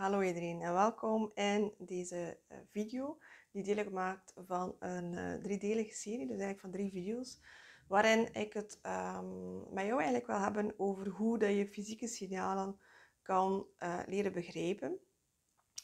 Hallo iedereen en welkom in deze eh, video die deel ik maakt van een eh, driedelige serie, dus eigenlijk van drie video's, waarin ik het um, met jou eigenlijk wil hebben over hoe dat je fysieke signalen kan eh, leren begrijpen,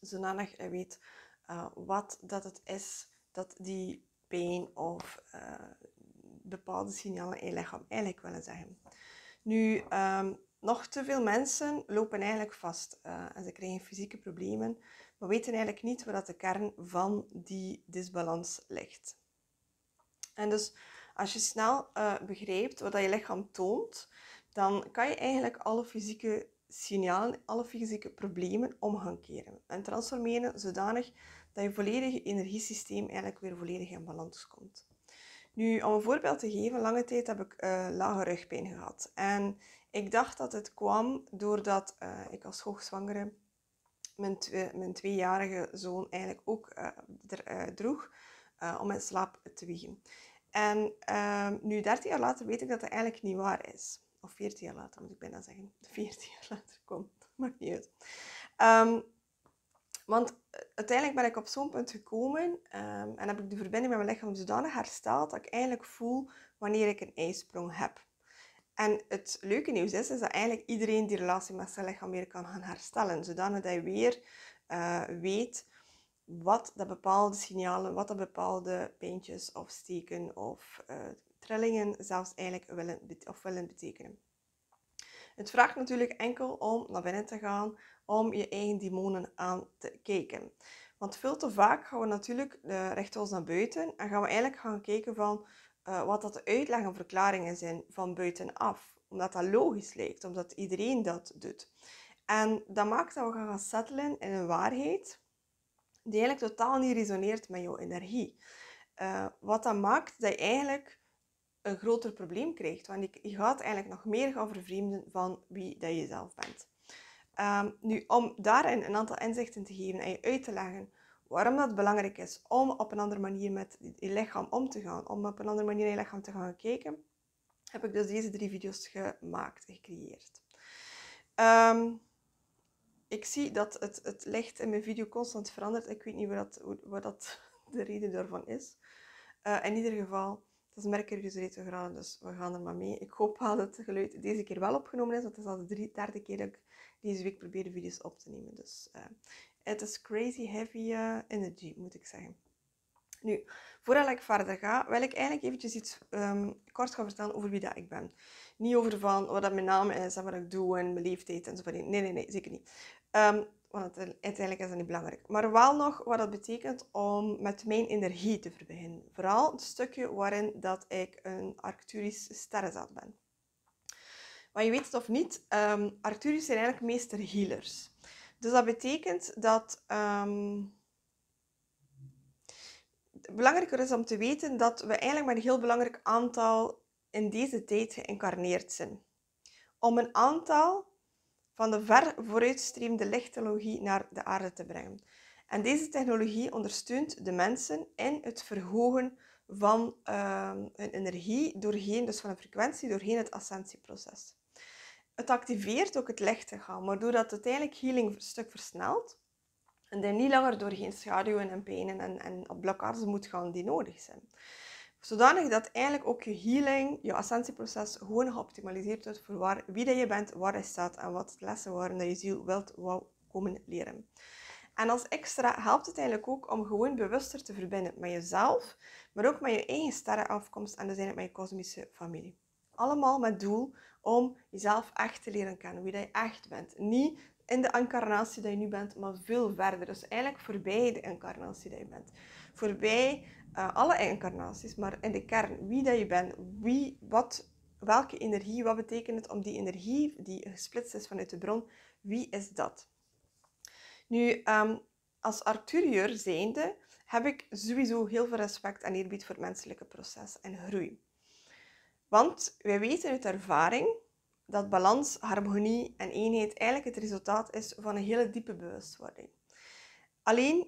zodanig je weet wat dat het is dat die pijn of bepaalde signalen in lichaam eigenlijk willen zeggen. Nu, ehm, nog te veel mensen lopen eigenlijk vast eh, en ze krijgen fysieke problemen, maar weten eigenlijk niet waar dat de kern van die disbalans ligt. En dus als je snel eh, begrijpt wat dat je lichaam toont, dan kan je eigenlijk alle fysieke signalen, alle fysieke problemen om keren en transformeren zodanig dat je volledige energiesysteem eigenlijk weer volledig in balans komt. Nu, om een voorbeeld te geven, lange tijd heb ik uh, lage rugpijn gehad. En ik dacht dat het kwam doordat eh, ik als hoogzwangere mijn, tweejarige zoon eigenlijk ook eh, er, eh, droeg om in slaap te wiegen. En ehm, nu, 13 jaar later, weet ik dat dat eigenlijk niet waar is. Of 14 jaar later, moet ik bijna zeggen. 14 jaar later, kom, maakt niet uit. Ehm, want uiteindelijk ben ik op zo'n punt gekomen ehm, en heb ik de verbinding met mijn lichaam zodanig hersteld dat ik eigenlijk voel wanneer ik een ijsprong heb. En het leuke nieuws is, is dat eigenlijk iedereen die relatie met zijn lichaam weer kan gaan herstellen. Zodanig dat je weer eh, weet wat dat bepaalde signalen, wat dat bepaalde pijntjes of steken of eh, trillingen zelfs eigenlijk willen, of willen betekenen. Het vraagt natuurlijk enkel om naar binnen te gaan, om je eigen demonen aan te kijken. Want veel te vaak gaan we natuurlijk eh, recht ons naar buiten en gaan we eigenlijk gaan kijken van eh, wat dat de uitleg en verklaringen zijn van buitenaf. Omdat dat logisch lijkt, omdat iedereen dat doet. En dat maakt dat we gaan settelen in een waarheid die eigenlijk totaal niet resoneert met jouw energie. Eh, wat dat maakt dat je eigenlijk een groter probleem krijgt. Want je gaat eigenlijk nog meer gaan vervreemden van wie dat je zelf bent. Ehm, nu, om daarin een aantal inzichten te geven en je uit te leggen Waarom dat belangrijk is om op een andere manier met je lichaam om te gaan, om op een andere manier naar je lichaam te gaan kijken, heb ik dus deze drie video's gemaakt gecreëerd. Ehm, ik zie dat het, het licht in mijn video constant verandert. Ik weet niet wat, dat, wat dat de reden daarvan is. Eh, in ieder geval, het is Mercurius retrograde, dus we gaan er maar mee. Ik hoop wel dat het geluid deze keer wel opgenomen is, want het is al de derde keer dat ik deze week probeer de video's op te nemen. Dus eh, het is crazy heavy eh, energy, moet ik zeggen. Nu, voordat ik verder ga, wil ik eigenlijk eventjes iets ehm, kort gaan vertellen over wie dat ik ben. Niet over van wat dat mijn naam is en wat ik doe en mijn leeftijd enzovoort. Nee, nee, nee, zeker niet. Um, want uiteindelijk is dat niet belangrijk. Maar wel nog wat dat betekent om met mijn energie te verbinden. Vooral het stukje waarin dat ik een Arcturisch sterrenzaad ben. Maar je weet het of niet, um, ehm, Arcturisch zijn eigenlijk meester healers. Dus dat betekent dat. Um, belangrijker is om te weten dat we eigenlijk maar een heel belangrijk aantal in deze tijd geïncarneerd zijn. Om een aantal van de ver vooruitstreemde lichttechnologie naar de aarde te brengen. En deze technologie ondersteunt de mensen in het verhogen van ehm, hun energie doorheen, dus van een frequentie, doorheen het ascensieproces het activeert ook het lichtlichaam, waardoor dat uiteindelijk healing een stuk versnelt. En er niet langer door geen schaduwen en pijnen en, en blokkades moet gaan die nodig zijn. Zodanig dat eigenlijk ook je healing, je ascensieproces, gewoon geoptimaliseerd wordt voor wie dat je bent, waar je staat en wat lessen waren dat je ziel wilt wou komen leren. En als extra helpt het eigenlijk ook om gewoon bewuster te verbinden met jezelf, maar ook met je eigen sterrenafkomst en dus eigenlijk met je kosmische familie. Allemaal met doel om jezelf echt te leren kennen, wie dat je echt bent. Niet in de incarnatie dat je nu bent, maar veel verder. Dus eigenlijk voorbij de incarnatie dat je bent. Voorbij eh, alle incarnaties, maar in de kern, wie dat je bent, wie, wat, welke energie, wat betekent het om die energie die gesplitst is vanuit de bron, wie is dat? Nu, ehm, als Arthurieur zijnde heb ik sowieso heel veel respect en eerbied voor het menselijke proces en groei. Want wij weten uit ervaring dat balans, harmonie en eenheid eigenlijk het resultaat is van een hele diepe bewustwording. Alleen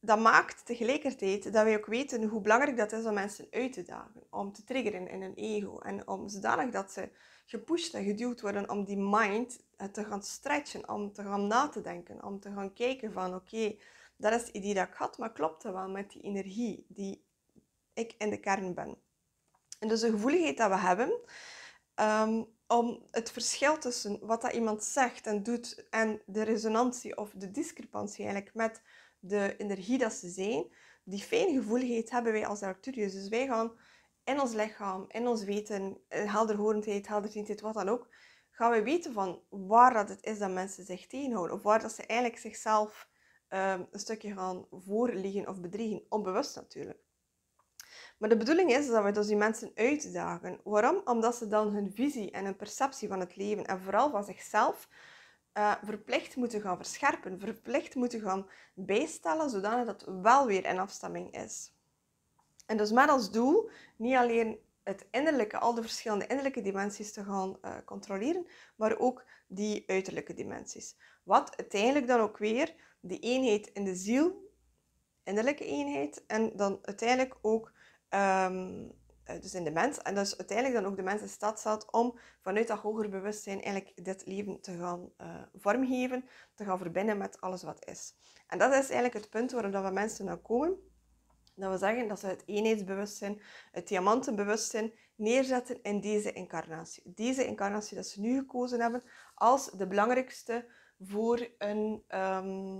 dat maakt tegelijkertijd dat wij ook weten hoe belangrijk dat is om mensen uit te dagen, om te triggeren in hun ego en om zodanig dat ze gepusht en geduwd worden om die mind te gaan stretchen, om te gaan na te denken, om te gaan kijken van oké, dat is het idee dat ik had, maar klopt dat wel met die energie die ik in de kern ben. En dus de gevoeligheid dat we hebben ehm, om het verschil tussen wat dat iemand zegt en doet en de resonantie of de discrepantie eigenlijk met de energie dat ze zijn, die fijne gevoeligheid hebben wij als Arcturius. Dus wij gaan in ons lichaam, in ons weten, in eh, helderhorendheid, helderziendheid, wat dan ook, gaan we weten van waar dat het is dat mensen zich tegenhouden. Of waar dat ze eigenlijk zichzelf ehm, een stukje gaan voorliegen of bedriegen. Onbewust natuurlijk. Maar de bedoeling is dat we dus die mensen uitdagen. Waarom? Omdat ze dan hun visie en hun perceptie van het leven en vooral van zichzelf eh, verplicht moeten gaan verscherpen, verplicht moeten gaan bijstellen, zodanig dat het wel weer in afstemming is. En dus met als doel niet alleen het innerlijke, al de verschillende innerlijke dimensies te gaan eh, controleren, maar ook die uiterlijke dimensies. Wat uiteindelijk dan ook weer de eenheid in de ziel, innerlijke eenheid, en dan uiteindelijk ook Ehm, eh, dus in de mens. En dat is uiteindelijk dan ook de mens in staat om vanuit dat hoger bewustzijn eigenlijk dit leven te gaan eh, vormgeven, te gaan verbinden met alles wat is. En dat is eigenlijk het punt waarom dat we mensen naar nou komen. Dat we zeggen dat ze het eenheidsbewustzijn, het diamantenbewustzijn neerzetten in deze incarnatie. Deze incarnatie dat ze nu gekozen hebben als de belangrijkste voor, een, ehm,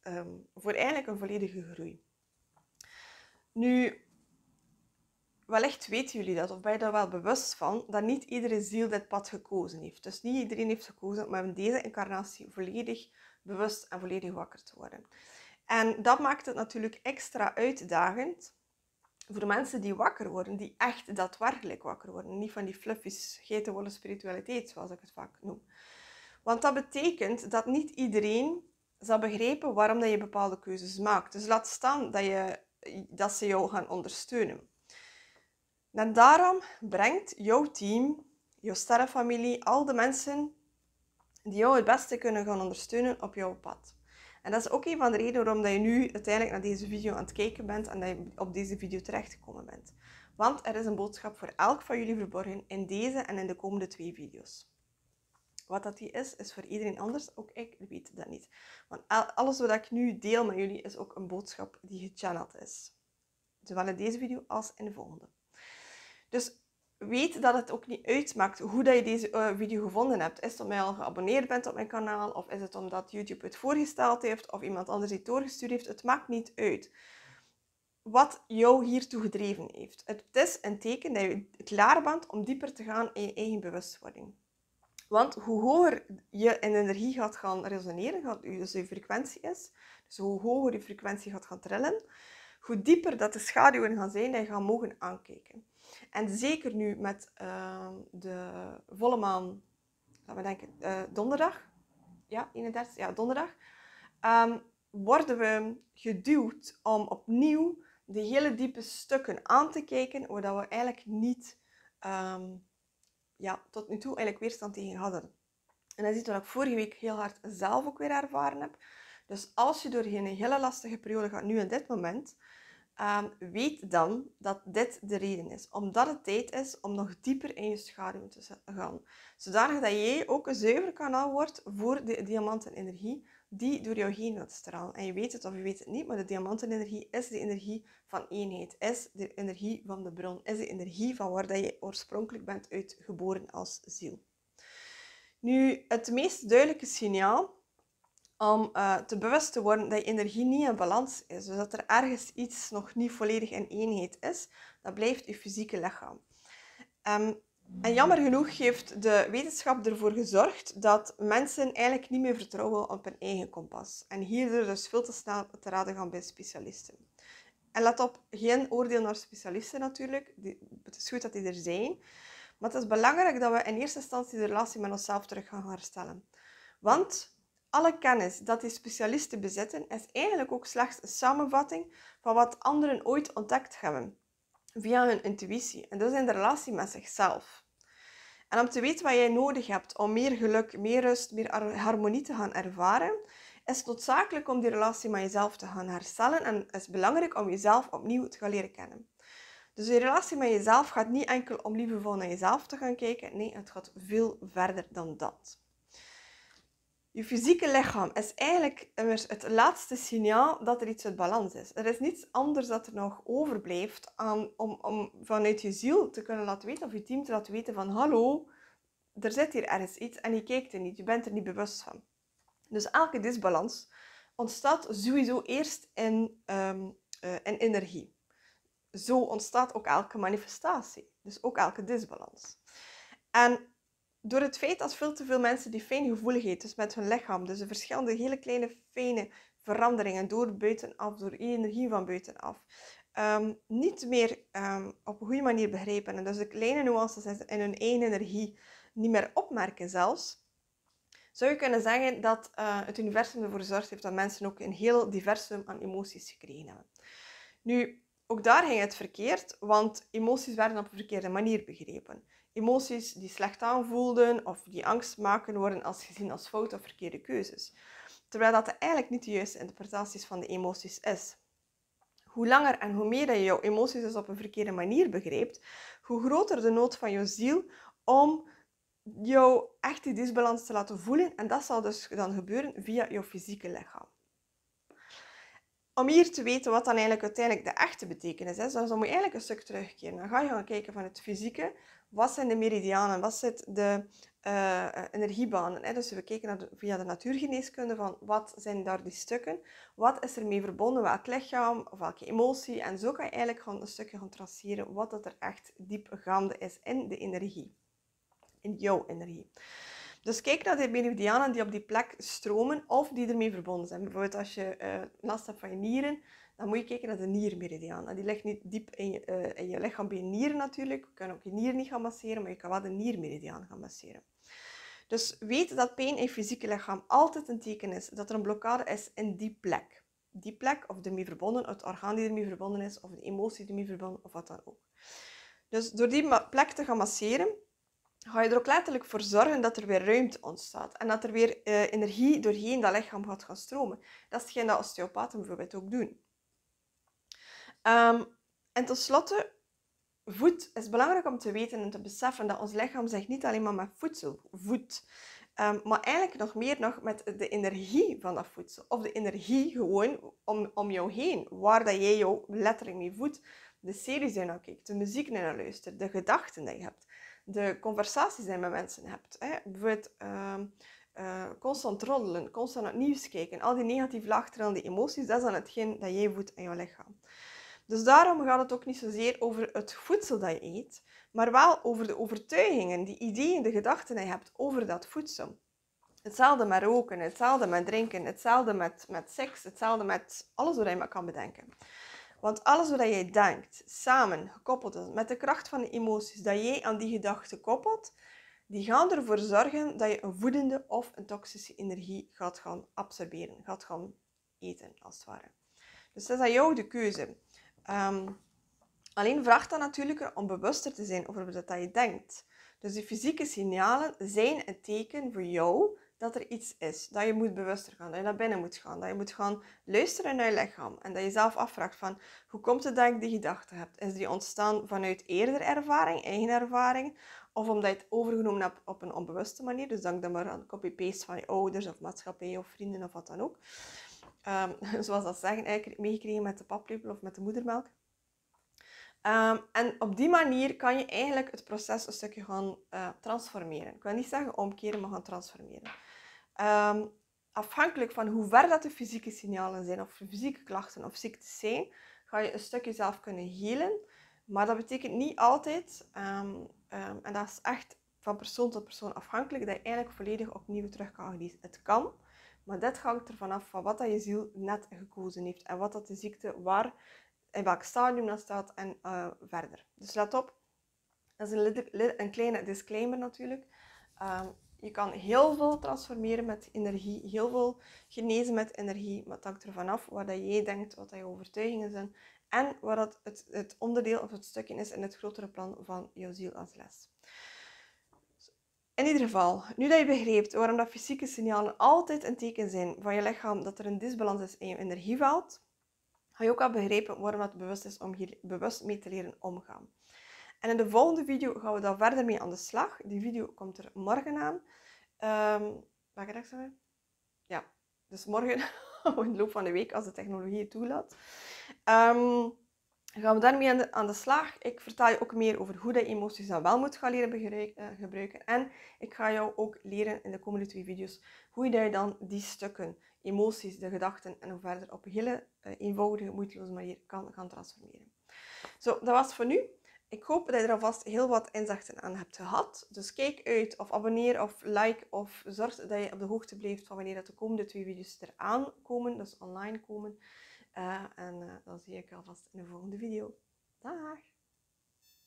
ehm, voor eigenlijk een volledige groei. Nu, wellicht weten jullie dat, of ben je daar wel bewust van, dat niet iedere ziel dit pad gekozen heeft. Dus niet iedereen heeft gekozen om in deze incarnatie volledig bewust en volledig wakker te worden. En dat maakt het natuurlijk extra uitdagend voor de mensen die wakker worden, die echt daadwerkelijk wakker worden. Niet van die fluffies, geitenwolle spiritualiteit, zoals ik het vaak noem. Want dat betekent dat niet iedereen zal begrijpen waarom dat je bepaalde keuzes maakt. Dus laat staan dat, je, dat ze jou gaan ondersteunen. En daarom brengt jouw team, jouw sterrenfamilie, al de mensen die jou het beste kunnen gaan ondersteunen op jouw pad. En dat is ook een van de redenen waarom je nu uiteindelijk naar deze video aan het kijken bent en dat je op deze video terechtgekomen bent. Want er is een boodschap voor elk van jullie verborgen in deze en in de komende twee video's. Wat dat die is, is voor iedereen anders. Ook ik weet dat niet. Want alles wat ik nu deel met jullie is ook een boodschap die gechanneld is. Zowel in deze video als in de volgende. Dus weet dat het ook niet uitmaakt hoe dat je deze eh, video gevonden hebt. Is het omdat je al geabonneerd bent op mijn kanaal, of is het omdat YouTube het voorgesteld heeft, of iemand anders je het doorgestuurd heeft. Het maakt niet uit wat jou hiertoe gedreven heeft. Het is een teken dat je klaar bent om dieper te gaan in je eigen bewustwording. Want hoe hoger je in energie gaat gaan resoneren, gaat, dus je frequentie is, dus hoe hoger je frequentie gaat gaan trillen, hoe dieper dat de schaduwen gaan zijn dat je gaat mogen aankijken. En zeker nu met ehm, de volle maan, laten we denken, eh, donderdag. Ja, 31, ja, donderdag. Ehm, worden we geduwd om opnieuw de hele diepe stukken aan te kijken, waar we eigenlijk niet ehm, ja, tot nu toe eigenlijk weerstand tegen hadden. En dat is iets wat ik vorige week heel hard zelf ook weer ervaren heb. Dus als je door een hele lastige periode gaat, nu in dit moment, Ehm, weet dan dat dit de reden is, omdat het tijd is om nog dieper in je schaduw te gaan. Zodanig dat jij ook een zuiver kanaal wordt voor de diamantenenergie die door jou heen wilt stralen. En je weet het of je weet het niet, maar de diamantenenergie is de energie van eenheid, is de energie van de bron, is de energie van waar dat je oorspronkelijk bent uitgeboren als ziel. Nu, het meest duidelijke signaal om eh, te bewust te worden dat je energie niet in balans is. Dus dat er ergens iets nog niet volledig in eenheid is, dat blijft je fysieke lichaam. Ehm, en jammer genoeg heeft de wetenschap ervoor gezorgd dat mensen eigenlijk niet meer vertrouwen op hun eigen kompas. En hierdoor dus veel te snel te raden gaan bij specialisten. En let op, geen oordeel naar specialisten natuurlijk. het is goed dat die er zijn. Maar het is belangrijk dat we in eerste instantie de relatie met onszelf terug gaan herstellen. Want alle kennis dat die specialisten bezitten is eigenlijk ook slechts een samenvatting van wat anderen ooit ontdekt hebben, via hun intuïtie en is in de relatie met zichzelf. En om te weten wat jij nodig hebt om meer geluk, meer rust, meer harmonie te gaan ervaren, is het noodzakelijk om die relatie met jezelf te gaan herstellen en is belangrijk om jezelf opnieuw te gaan leren kennen. Dus je relatie met jezelf gaat niet enkel om liefdevol naar jezelf te gaan kijken, nee, het gaat veel verder dan dat. Je fysieke lichaam is eigenlijk het laatste signaal dat er iets uit balans is. Er is niets anders dat er nog overblijft om, om vanuit je ziel te kunnen laten weten of je team te laten weten van hallo, er zit hier ergens iets en je kijkt er niet, je bent er niet bewust van. Dus elke disbalans ontstaat sowieso eerst in, ehm, eh, in energie. Zo ontstaat ook elke manifestatie, dus ook elke disbalans. En door het feit dat veel te veel mensen die fijngevoeligheid, dus met hun lichaam, dus de verschillende hele kleine fijne veranderingen door buitenaf, door energie van buitenaf, ehm, niet meer ehm, op een goede manier begrijpen. En dus de kleine nuances in hun eigen energie niet meer opmerken zelfs, zou je kunnen zeggen dat eh, het universum ervoor zorgt heeft dat mensen ook een heel diversum aan emoties gekregen hebben. Nu, ook daar ging het verkeerd, want emoties werden op een verkeerde manier begrepen emoties die slecht aanvoelden of die angst maken worden als gezien als fout of verkeerde keuzes. Terwijl dat eigenlijk niet de juiste interpretatie van de emoties is. Hoe langer en hoe meer je jouw emoties dus op een verkeerde manier begrijpt, hoe groter de nood van jouw ziel om jou echt die disbalans te laten voelen. En dat zal dus dan gebeuren via jouw fysieke lichaam. Om hier te weten wat dan eigenlijk uiteindelijk de echte betekenis is, dan moet je eigenlijk een stuk terugkeren. Dan ga je gaan kijken van het fysieke wat zijn de meridianen, wat zit de eh, eh, energiebanen. Hè? Dus we keken naar via de natuurgeneeskunde van wat zijn daar die stukken, wat is er mee verbonden, welk lichaam of welke emotie. En zo kan je eigenlijk gewoon een stukje gaan traceren wat dat er echt diepgaande is in de energie, in jouw energie. Dus kijk naar de meridianen die op die plek stromen of die ermee verbonden zijn. Bijvoorbeeld als je uh, last hebt van je nieren, dan moet je kijken naar de niermeridiaan. En die ligt niet diep in je, eh, in je lichaam bij je nieren natuurlijk. Je kan ook je nier niet gaan masseren, maar je kan wel de niermeridiaan gaan masseren. Dus weet dat pijn in je fysieke lichaam altijd een teken is dat er een blokkade is in die plek. Die plek of ermee verbonden, het orgaan die ermee verbonden is, of de emotie die ermee verbonden, of wat dan ook. Dus door die plek te gaan masseren, ga je er ook letterlijk voor zorgen dat er weer ruimte ontstaat. En dat er weer eh, energie doorheen dat lichaam gaat gaan stromen. Dat is hetgeen dat osteopaten bijvoorbeeld ook doen. Ehm, en tenslotte, voet is belangrijk om te weten en te beseffen dat ons lichaam zich niet alleen maar met voedsel voedt, ehm, maar eigenlijk nog meer nog met de energie van dat voedsel. Of de energie gewoon om, om jou heen, waar dat jij jou letterlijk mee voedt. De series die je naar kijkt, de muziek die je naar luistert, de gedachten die je hebt, de conversaties die je met mensen hebt. Hè. Bijvoorbeeld ehm, eh, constant roddelen, constant naar het nieuws kijken, al die negatief laagtrillende emoties, dat is dan hetgeen dat jij voedt in jouw lichaam. Dus daarom gaat het ook niet zozeer over het voedsel dat je eet, maar wel over de overtuigingen, die ideeën, de gedachten die je hebt over dat voedsel. Hetzelfde met roken, hetzelfde met drinken, hetzelfde met, met seks, hetzelfde met alles wat je maar kan bedenken. Want alles wat jij denkt, samen gekoppeld met de kracht van de emoties dat jij aan die gedachten koppelt, die gaan ervoor zorgen dat je een voedende of een toxische energie gaat gaan absorberen, gaat gaan eten als het ware. Dus dat is aan jou de keuze. Ehm, alleen vraagt dat natuurlijk om bewuster te zijn over wat je denkt. Dus die fysieke signalen zijn een teken voor jou dat er iets is, dat je moet bewuster gaan, dat je naar binnen moet gaan, dat je moet gaan luisteren naar je lichaam en dat je zelf afvraagt van hoe komt het dat ik die gedachte heb? Is die ontstaan vanuit eerder ervaring, eigen ervaring, of omdat je het overgenomen hebt op een onbewuste manier, dus dank dan maar aan copy-paste van je ouders of maatschappij of vrienden of wat dan ook. Ehm, zoals dat zeggen, eigenlijk meegekregen met de paplepel of met de moedermelk. Ehm, en op die manier kan je eigenlijk het proces een stukje gaan eh, transformeren. Ik wil niet zeggen omkeren, maar gaan transformeren. Ehm, afhankelijk van hoe ver dat de fysieke signalen zijn, of fysieke klachten of ziektes zijn, ga je een stukje zelf kunnen helen. Maar dat betekent niet altijd, en dat is echt van persoon tot persoon afhankelijk, dat je eigenlijk volledig opnieuw terug kan genezen. Het kan, maar dit hangt er af van wat dat je ziel net gekozen heeft en wat dat de ziekte waar, in welk stadium dat staat en eh, verder. Dus let op, dat is een, een kleine disclaimer natuurlijk. Ehm, je kan heel veel transformeren met energie, heel veel genezen met energie, maar het hangt er af waar dat jij denkt, wat dat je overtuigingen zijn en wat dat het, het onderdeel of het stukje is in het grotere plan van jouw ziel als les. In ieder geval, nu dat je begreep waarom dat fysieke signalen altijd een teken zijn van je lichaam dat er een disbalans is en je energieveld, ga je ook al begrepen waarom het bewust is om hier bewust mee te leren omgaan. En in de volgende video gaan we daar verder mee aan de slag. Die video komt er morgen aan. Waar mag ik dat Ja, dus morgen, in de loop van de week, als de technologie het toelaat. Um, gaan we daarmee aan de, aan de, slag. Ik vertel je ook meer over hoe je emoties dan wel moet gaan leren eh, gebruiken. En ik ga jou ook leren in de komende twee video's hoe je dan die stukken, emoties, de gedachten en hoe verder op een hele eh, eenvoudige, moeiteloze manier kan gaan transformeren. Zo, dat was het voor nu. Ik hoop dat je er alvast heel wat inzichten aan hebt gehad. Dus kijk uit of abonneer of like of zorg dat je op de hoogte blijft van wanneer dat de komende twee video's eraan komen, dus online komen en uh, dan zie ik je alvast in de volgende video. Dag!